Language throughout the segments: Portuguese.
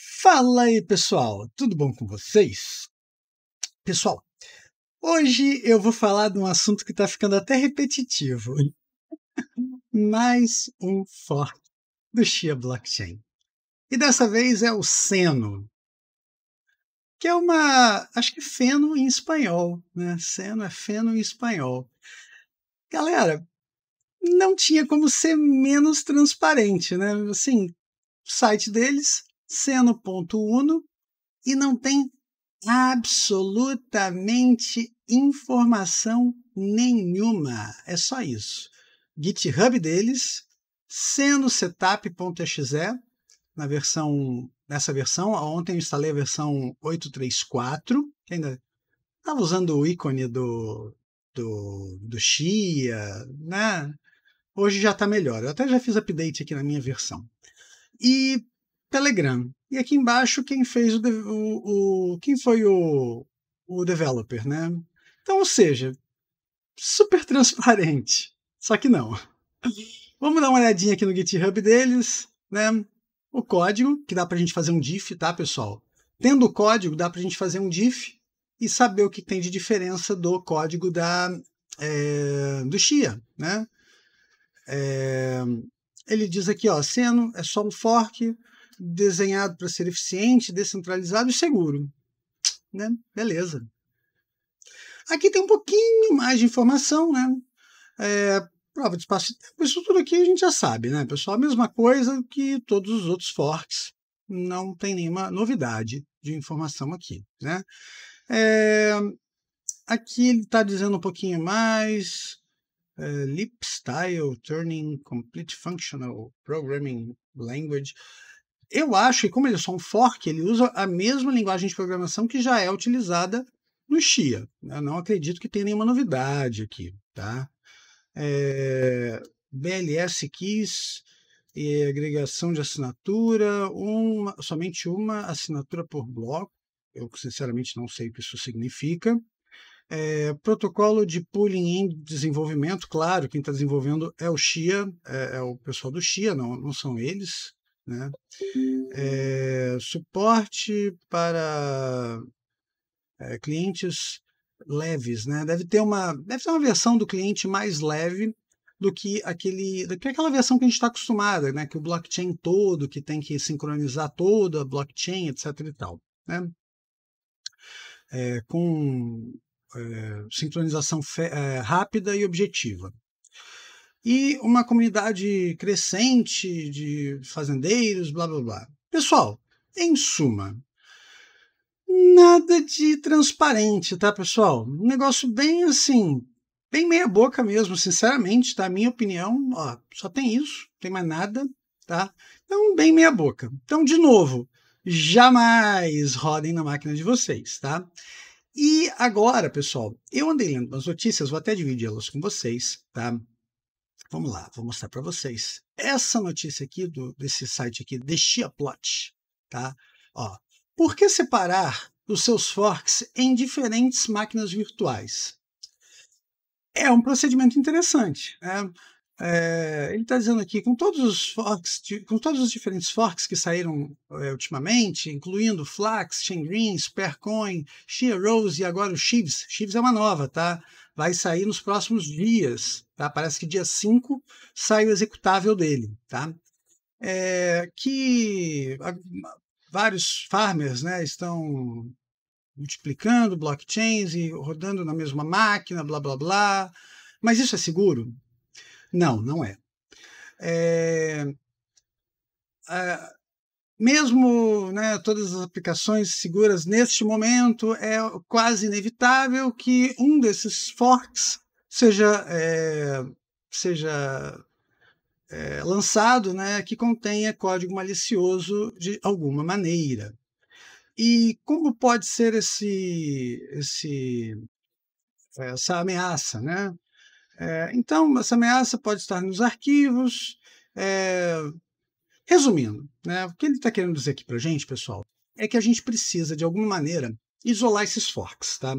Fala aí, pessoal! Tudo bom com vocês? Pessoal, hoje eu vou falar de um assunto que está ficando até repetitivo. Mais um fork do Xia Blockchain. E dessa vez é o Seno, que é uma. Acho que feno em espanhol, né? Seno é feno em espanhol. Galera, não tinha como ser menos transparente, né? Assim, o site deles seno ponto uno, e não tem absolutamente informação nenhuma. É só isso. GitHub deles, seno setup.exe, na versão, nessa versão, ontem eu instalei a versão 834, que ainda estava usando o ícone do, do, do Xia, né? Hoje já está melhor. Eu até já fiz update aqui na minha versão. E Telegram. E aqui embaixo quem fez o, o, o quem foi o, o developer, né? Então, ou seja, super transparente. Só que não. Vamos dar uma olhadinha aqui no GitHub deles, né? O código, que dá para a gente fazer um diff, tá, pessoal? Tendo o código, dá para a gente fazer um diff e saber o que tem de diferença do código da, é, do Xia, né? É, ele diz aqui, ó, seno é só um fork, desenhado para ser eficiente, descentralizado e seguro. Né? Beleza. Aqui tem um pouquinho mais de informação, né? É, prova de espaço e tempo, isso tudo aqui a gente já sabe, né, pessoal? A mesma coisa que todos os outros forks, não tem nenhuma novidade de informação aqui, né? É, aqui ele está dizendo um pouquinho mais. É, Lip Style Turning Complete Functional Programming Language. Eu acho que, como ele é só um fork, ele usa a mesma linguagem de programação que já é utilizada no Xia. Eu né? não acredito que tenha nenhuma novidade aqui, tá? É, BLS Keys e agregação de assinatura, uma, somente uma assinatura por bloco. Eu, sinceramente, não sei o que isso significa. É, protocolo de pooling em desenvolvimento, claro, quem está desenvolvendo é o Xia, é, é, o pessoal do Xia, não, não são eles. Né? É, suporte para é, clientes leves, né? Deve ter uma, deve ter uma versão do cliente mais leve do que aquele, do que aquela versão que a gente está acostumada, né? Que o blockchain todo, que tem que sincronizar toda a blockchain, etc. E tal, né? É, com é, sincronização é, rápida e objetiva e uma comunidade crescente de fazendeiros, blá blá blá. Pessoal, em suma, nada de transparente, tá, pessoal? Um negócio bem assim, bem meia boca mesmo, sinceramente, tá? Minha opinião, ó, só tem isso, não tem mais nada, tá? Então, bem meia boca. Então, de novo, jamais rodem na máquina de vocês, tá? E agora, pessoal, eu andei lendo umas notícias, vou até dividir elas com vocês, tá? Vamos lá, vou mostrar para vocês. Essa notícia aqui, do, desse site aqui, Shia Plot, tá? Ó, por que separar os seus forks em diferentes máquinas virtuais? É um procedimento interessante. Né? É, ele está dizendo aqui, com todos os forks, com todos os diferentes forks que saíram é, ultimamente, incluindo Flax, Chaingreen, Spercoin, Rose e agora o Chives. Chives é uma nova, tá? Vai sair nos próximos dias, tá? Parece que dia 5 sai o executável dele, tá? É, que a, vários farmers, né, estão multiplicando blockchains e rodando na mesma máquina, blá blá blá. Mas isso é seguro? Não, não é. é... Mesmo né, todas as aplicações seguras, neste momento é quase inevitável que um desses forks seja, é... seja é, lançado né, que contenha código malicioso de alguma maneira. E como pode ser esse, esse, essa ameaça? Né? É, então, essa ameaça pode estar nos arquivos. É... Resumindo, né, o que ele está querendo dizer aqui para a gente, pessoal, é que a gente precisa, de alguma maneira, isolar esses forks. Tá?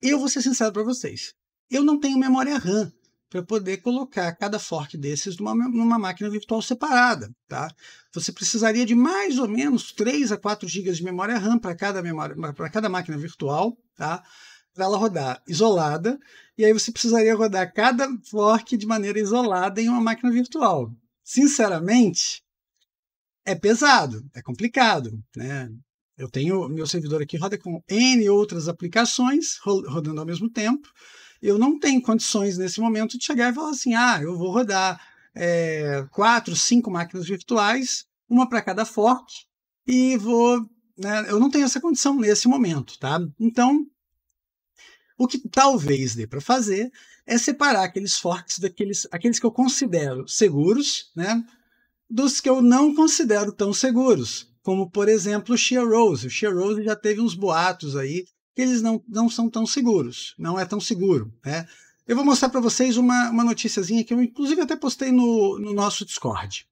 Eu vou ser sincero para vocês. Eu não tenho memória RAM para poder colocar cada fork desses numa, numa, máquina virtual separada. Tá? Você precisaria de mais ou menos 3 a 4 GB de memória RAM para cada, cada máquina virtual. Tá? para ela rodar isolada, e aí você precisaria rodar cada fork de maneira isolada em uma máquina virtual. Sinceramente, é pesado, é complicado, né? Eu tenho meu servidor aqui roda com N outras aplicações rodando ao mesmo tempo. Eu não tenho condições nesse momento de chegar e falar assim: ah, eu vou rodar é, quatro, cinco máquinas virtuais, uma para cada fork, e vou. Né, eu não tenho essa condição nesse momento, tá? Então, o que talvez dê para fazer é separar aqueles forks daqueles aqueles que eu considero seguros, né? Dos que eu não considero tão seguros, como por exemplo o Shear Rose. O Shear Rose já teve uns boatos aí que eles não, não são tão seguros, não é tão seguro, né? Eu vou mostrar para vocês uma, uma noticiazinha que eu inclusive até postei no, no nosso Discord.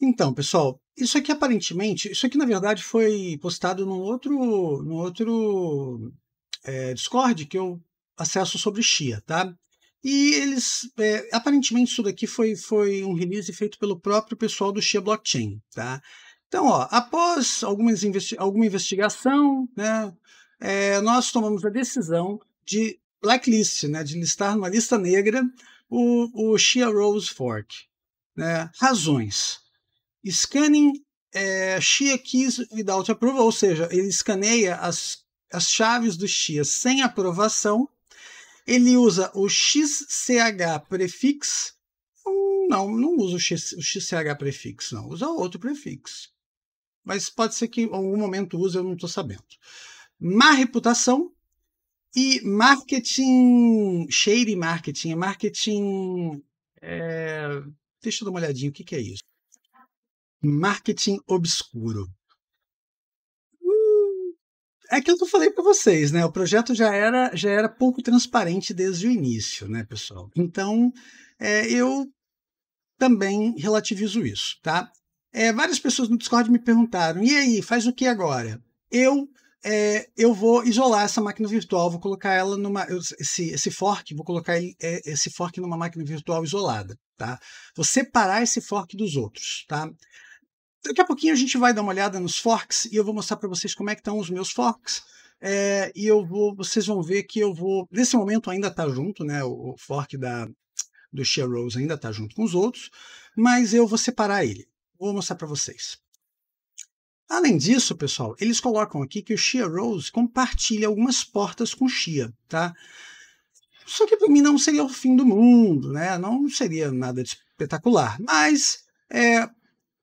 Então, pessoal, isso aqui aparentemente, isso aqui na verdade foi postado num outro, num outro é, Discord que eu acesso sobre Chia, tá? E eles, é, aparentemente, isso daqui foi, foi um release feito pelo próprio pessoal do Chia Blockchain, tá? Então, ó, após algumas investi alguma investigação, né, é, nós tomamos a decisão de blacklist, né, de listar numa lista negra o, o Chia Rose Fork. Né? Razões. Scanning é, Chia Keys Without Approval, ou seja, ele escaneia as as chaves do X sem aprovação. Ele usa o XCH prefixo. Não, não usa o, X, o XCH prefixo, não. Usa outro prefixo. Mas pode ser que em algum momento use, eu não estou sabendo. Má reputação e marketing. Shady marketing. É marketing. É... Deixa eu dar uma olhadinha o que, que é isso. Marketing obscuro. É aquilo que eu falei para vocês, né? O projeto já era, já era pouco transparente desde o início, né, pessoal? Então, é, eu também relativizo isso, tá? É, várias pessoas no Discord me perguntaram: e aí, faz o que agora? Eu é, eu vou isolar essa máquina virtual, vou colocar ela numa. Esse, esse fork, vou colocar é, esse fork numa máquina virtual isolada, tá? Vou separar esse fork dos outros, tá? Daqui a pouquinho a gente vai dar uma olhada nos forks e eu vou mostrar para vocês como é que estão os meus forks. É, e eu vou, vocês vão ver que eu vou, nesse momento ainda está junto, né? O, o, fork da, do Share Rose ainda está junto com os outros, mas eu vou separar ele. Vou mostrar para vocês. Além disso, pessoal, eles colocam aqui que o Shia Rose compartilha algumas portas com o Shia, tá? Só que para mim não seria o fim do mundo, né? Não seria nada espetacular, mas é,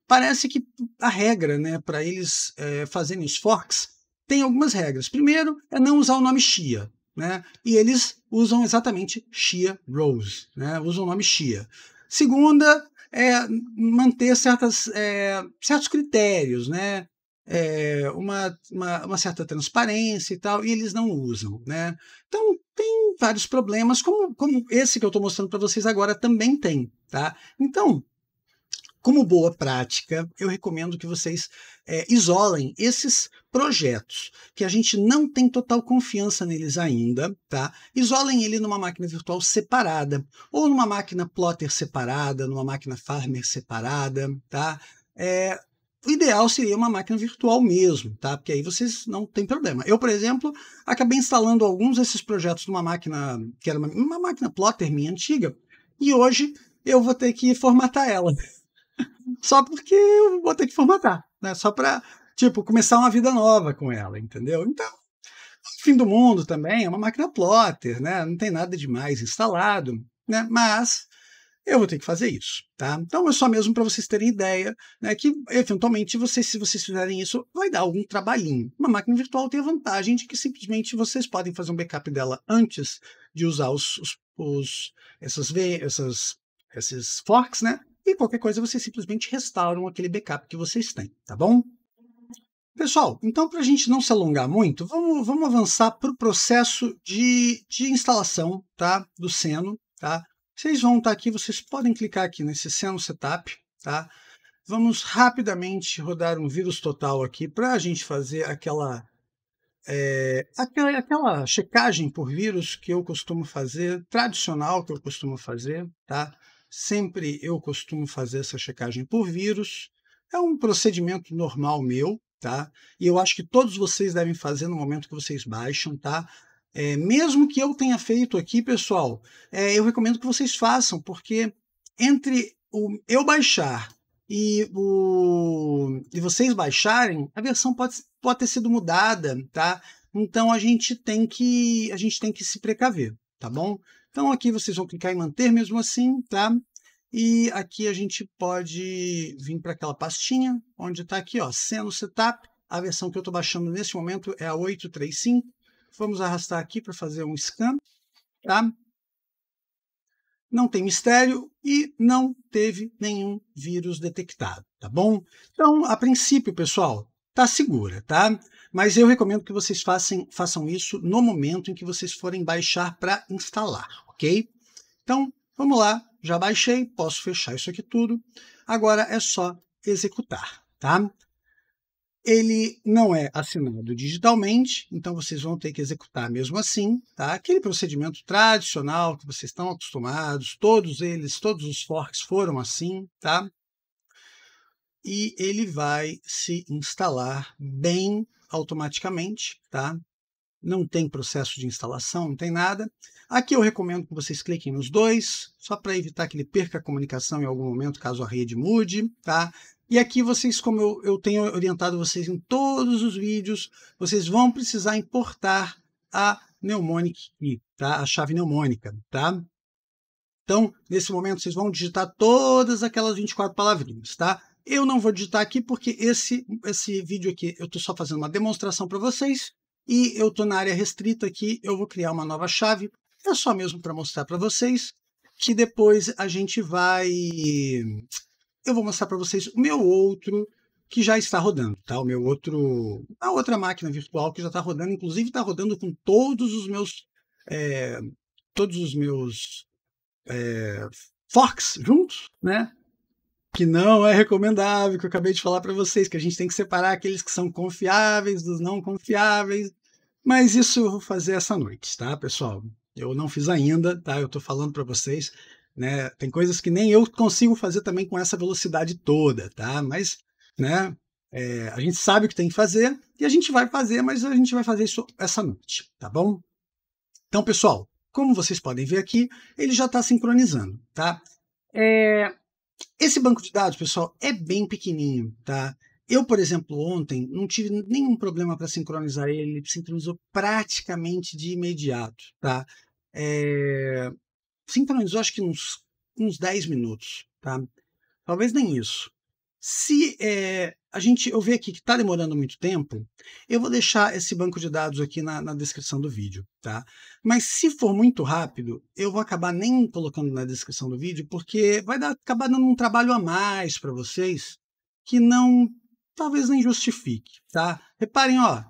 parece que a regra né, para eles é, fazerem os forks tem algumas regras. Primeiro é não usar o nome Chia, né? E eles usam exatamente Chia Rose, né? Usam o nome Chia. Segunda é manter certas, é, certos critérios, né? É, uma, uma, uma, certa transparência e tal, e eles não usam, né? Então, tem vários problemas, como, como esse que eu estou mostrando para vocês agora também tem, tá? Então, como boa prática, eu recomendo que vocês é, isolem esses projetos que a gente não tem total confiança neles ainda, tá? Isolem ele numa máquina virtual separada, ou numa máquina plotter separada, numa máquina farmer separada, tá? É, o ideal seria uma máquina virtual mesmo, tá? Porque aí vocês não tem problema. Eu, por exemplo, acabei instalando alguns desses projetos numa máquina que era uma, uma máquina plotter minha antiga, e hoje eu vou ter que formatar ela só porque eu vou ter que formatar, né? Só para, tipo, começar uma vida nova com ela, entendeu? Então, fim do mundo também, é uma máquina plotter, né? Não tem nada demais instalado, né? Mas eu vou ter que fazer isso, tá? Então é só mesmo para vocês terem ideia, né? Que eventualmente vocês, se vocês fizerem isso, vai dar algum trabalhinho. Uma máquina virtual tem a vantagem de que simplesmente vocês podem fazer um backup dela antes de usar os, os, os essas, essas, esses forks, né? E qualquer coisa vocês simplesmente restauram aquele backup que vocês têm, tá bom? Pessoal, então para a gente não se alongar muito, vamos, vamos avançar para o processo de, de instalação tá? do Seno. Tá? Vocês vão estar tá aqui, vocês podem clicar aqui nesse Seno Setup. Tá? Vamos rapidamente rodar um vírus total aqui para a gente fazer aquela, é, aquela, aquela checagem por vírus que eu costumo fazer, tradicional que eu costumo fazer. Tá? Sempre eu costumo fazer essa checagem por vírus. É um procedimento normal meu, tá? E eu acho que todos vocês devem fazer no momento que vocês baixam, tá? É, mesmo que eu tenha feito aqui, pessoal, é, eu recomendo que vocês façam, porque entre o eu baixar e, o, e vocês baixarem, a versão pode, pode ter sido mudada, tá? Então a gente tem que a gente tem que se precaver, tá bom? Então aqui vocês vão clicar em manter mesmo assim, tá? E aqui a gente pode vir para aquela pastinha, onde está aqui, ó, Seno Setup. A versão que eu estou baixando nesse momento é a 835. Vamos arrastar aqui para fazer um scan, tá? Não tem mistério e não teve nenhum vírus detectado, tá bom? Então, a princípio, pessoal, tá segura, tá? Mas eu recomendo que vocês façam, façam isso no momento em que vocês forem baixar para instalar, ok? Então, vamos lá, já baixei, posso fechar isso aqui tudo. Agora é só executar, tá? Ele não é assinado digitalmente, então vocês vão ter que executar mesmo assim, tá? Aquele procedimento tradicional que vocês estão acostumados, todos eles, todos os forks foram assim, tá? E ele vai se instalar bem automaticamente, tá? Não tem processo de instalação, não tem nada. Aqui eu recomendo que vocês cliquem nos dois, só para evitar que ele perca a comunicação em algum momento, caso a rede mude, tá? E aqui vocês, como eu, eu tenho orientado vocês em todos os vídeos, vocês vão precisar importar a mnemonic key, tá? A chave mnemônica, tá? Então, nesse momento, vocês vão digitar todas aquelas 24 palavrinhas, tá? Eu não vou digitar aqui porque esse, esse vídeo aqui eu estou só fazendo uma demonstração para vocês e eu estou na área restrita aqui, eu vou criar uma nova chave é só mesmo para mostrar para vocês que depois a gente vai. Eu vou mostrar para vocês o meu outro que já está rodando, tá? O meu outro. A outra máquina virtual que já está rodando, inclusive está rodando com todos os meus. É... todos os meus. É... forks juntos, né? Que não é recomendável, que eu acabei de falar para vocês, que a gente tem que separar aqueles que são confiáveis dos não confiáveis. Mas isso eu vou fazer essa noite, tá, pessoal? Eu não fiz ainda, tá? Eu estou falando para vocês, né? Tem coisas que nem eu consigo fazer também com essa velocidade toda, tá? Mas, né? É, a gente sabe o que tem que fazer e a gente vai fazer, mas a gente vai fazer isso essa noite, tá bom? Então, pessoal, como vocês podem ver aqui, ele já está sincronizando, tá? É, esse banco de dados, pessoal, é bem pequenininho, tá? Eu, por exemplo, ontem não tive nenhum problema para sincronizar ele, ele sincronizou praticamente de imediato, tá? é, eh, sincronizou acho que uns, uns 10 minutos, tá? Talvez nem isso. Se é, a gente eu ver aqui que está demorando muito tempo, eu vou deixar esse banco de dados aqui na, na, descrição do vídeo, tá? Mas se for muito rápido, eu vou acabar nem colocando na descrição do vídeo, porque vai dar, acabar dando um trabalho a mais para vocês que não talvez nem justifique, tá? Reparem, ó,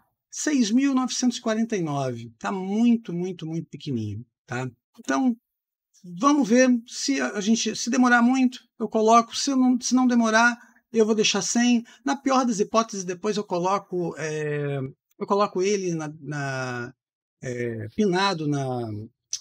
6.949, tá muito, muito, muito pequenininho. Tá? Então, vamos ver se a gente se demorar muito, eu coloco, se não, se não demorar, eu vou deixar sem. Na pior das hipóteses, depois eu coloco é, eu coloco ele na, na é, pinado na,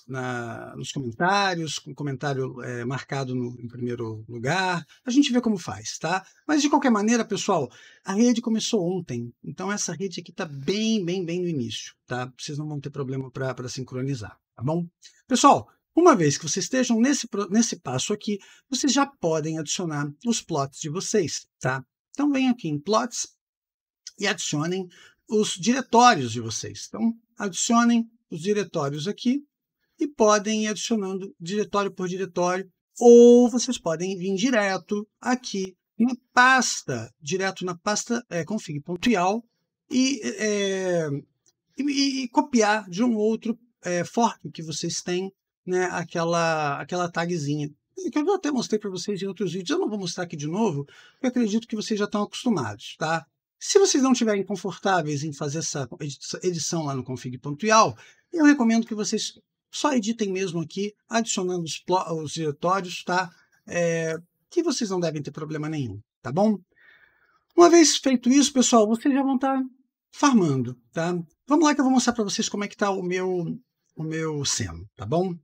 na, nos comentários, com comentário é, marcado no, em primeiro lugar. A gente vê como faz, tá? Mas de qualquer maneira, pessoal, a rede começou ontem, então essa rede aqui está bem, bem, bem no início, tá? Vocês não vão ter problema para sincronizar, tá bom? Pessoal, uma vez que vocês estejam nesse, nesse passo aqui, vocês já podem adicionar os plots de vocês, tá? Então, vem aqui em plots e adicionem os diretórios de vocês. Então, adicionem os diretórios aqui e podem ir adicionando diretório por diretório, ou vocês podem vir direto aqui na pasta, direto na pasta é, config.yal e, é, e, e, copiar de um outro é, fork que vocês têm né, aquela, aquela tagzinha. Que eu até mostrei para vocês em outros vídeos, eu não vou mostrar aqui de novo, porque acredito que vocês já estão acostumados, tá? Se vocês não estiverem confortáveis em fazer essa edição lá no config.yal, eu recomendo que vocês só editem mesmo aqui, adicionando os, os diretórios, tá? É, que vocês não devem ter problema nenhum, tá bom? Uma vez feito isso, pessoal, vocês já vão estar tá farmando, tá? Vamos lá que eu vou mostrar para vocês como é que tá o meu, o meu seno, tá bom?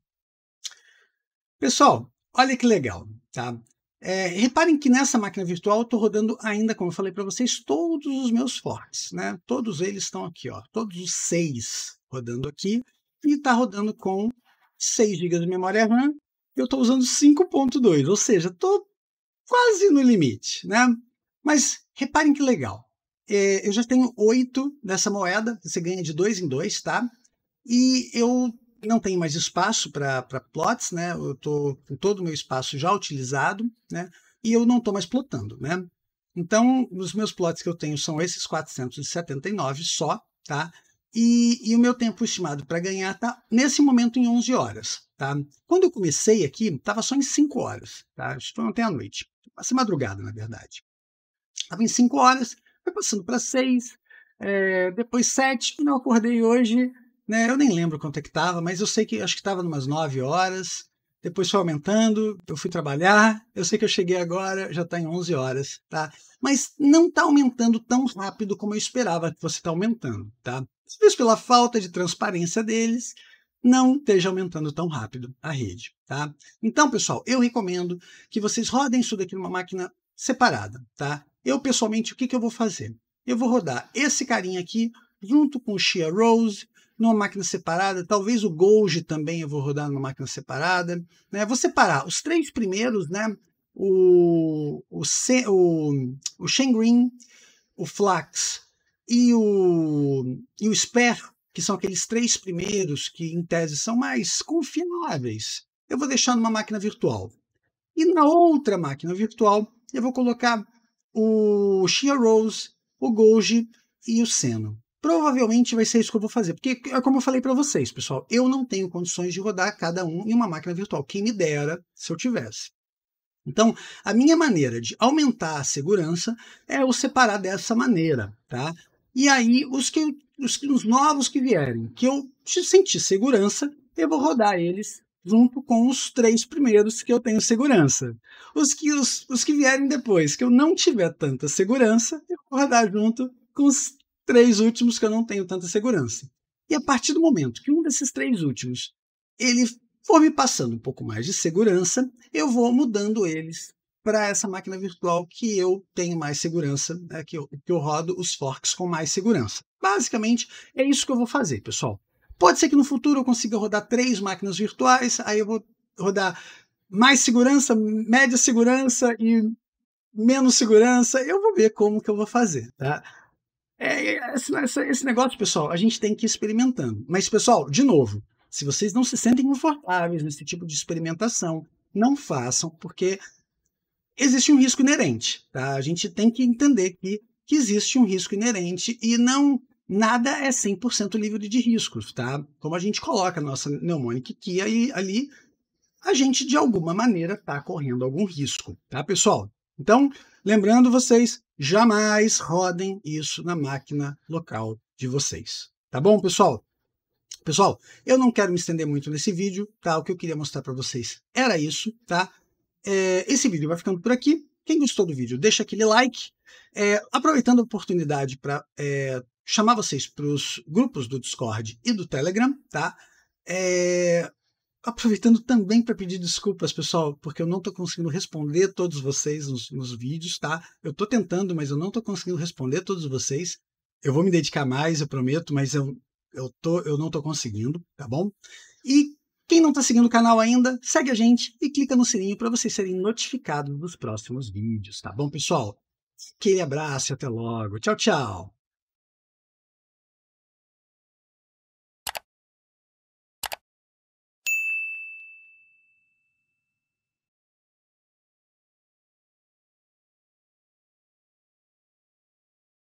Pessoal, olha que legal, tá? É, reparem que nessa máquina virtual eu estou rodando ainda, como eu falei para vocês, todos os meus forks, né? Todos eles estão aqui, ó, todos os seis rodando aqui e está rodando com 6 GB de memória RAM. Eu estou usando 5.2, ou seja, estou quase no limite, né? Mas reparem que legal. É, eu já tenho 8 dessa moeda, você ganha de 2 em 2, tá? E eu não tenho mais espaço para plots, né? Eu estou com todo o meu espaço já utilizado, né? E eu não estou mais plotando, né? Então, os meus plots que eu tenho são esses 479 só, tá? E, e o meu tempo estimado para ganhar está, nesse momento, em 11 horas. Tá? Quando eu comecei aqui, estava só em 5 horas. Tá? Estou ontem à noite. Passei madrugada, na verdade. Estava em 5 horas, foi passando para 6, é, depois 7. e não acordei hoje, né, eu nem lembro quanto é que estava, mas eu sei que acho que estava umas 9 horas. Depois foi aumentando, eu fui trabalhar, eu sei que eu cheguei agora, já está em 11 horas, tá? Mas não está aumentando tão rápido como eu esperava que fosse estar tá aumentando, tá? talvez pela falta de transparência deles, não esteja aumentando tão rápido a rede, tá? Então, pessoal, eu recomendo que vocês rodem isso daqui numa máquina separada, tá? Eu, pessoalmente, o que, que eu vou fazer? Eu vou rodar esse carinha aqui junto com o Shia Rose numa máquina separada, talvez o Golgi também eu vou rodar numa máquina separada, né? Vou separar os três primeiros, né? O, o, o, o Shen Green, o Flax e o, e o SPER, que são aqueles três primeiros que, em tese, são mais confiáveis, eu vou deixar numa máquina virtual. E na outra máquina virtual, eu vou colocar o Shia Rose, o Golgi e o Seno. Provavelmente vai ser isso que eu vou fazer, porque é como eu falei para vocês, pessoal, eu não tenho condições de rodar cada um em uma máquina virtual. Quem me dera se eu tivesse. Então, a minha maneira de aumentar a segurança é o separar dessa maneira, tá? E aí, os, que, os, os novos que vierem, que eu sentir segurança, eu vou rodar eles junto com os três primeiros que eu tenho segurança. Os que, os, os que vierem depois, que eu não tiver tanta segurança, eu vou rodar junto com os três últimos que eu não tenho tanta segurança. E a partir do momento que um desses três últimos ele for me passando um pouco mais de segurança, eu vou mudando eles para essa máquina virtual que eu tenho mais segurança, né? que, eu, que eu rodo os forks com mais segurança. Basicamente, é isso que eu vou fazer, pessoal. Pode ser que no futuro eu consiga rodar três máquinas virtuais, aí eu vou rodar mais segurança, média segurança e menos segurança. Eu vou ver como que eu vou fazer, tá? É, é esse, esse negócio, pessoal, a gente tem que ir experimentando. Mas, pessoal, de novo, se vocês não se sentem confortáveis nesse tipo de experimentação, não façam, porque existe um risco inerente. Tá? A gente tem que entender que, que existe um risco inerente e não nada é 100% livre de riscos. Tá? Como a gente coloca a nossa mnemônica aqui, aí, ali, a gente de alguma maneira está correndo algum risco. Tá, pessoal? Então, lembrando vocês, jamais rodem isso na máquina local de vocês. Tá bom, pessoal? Pessoal, eu não quero me estender muito nesse vídeo, tá? O que eu queria mostrar para vocês era isso, tá? É, esse vídeo vai ficando por aqui. Quem gostou do vídeo, deixa aquele like. É, aproveitando a oportunidade para é, chamar vocês para os grupos do Discord e do Telegram, tá? É, aproveitando também para pedir desculpas, pessoal, porque eu não estou conseguindo responder todos vocês nos, nos vídeos, tá? Eu estou tentando, mas eu não estou conseguindo responder todos vocês. Eu vou me dedicar mais, eu prometo, mas eu, eu, tô, eu não estou conseguindo, tá bom? E quem não está seguindo o canal ainda, segue a gente e clica no sininho para vocês serem notificados dos próximos vídeos, tá bom, pessoal? Aquele abraço e até logo. Tchau, tchau!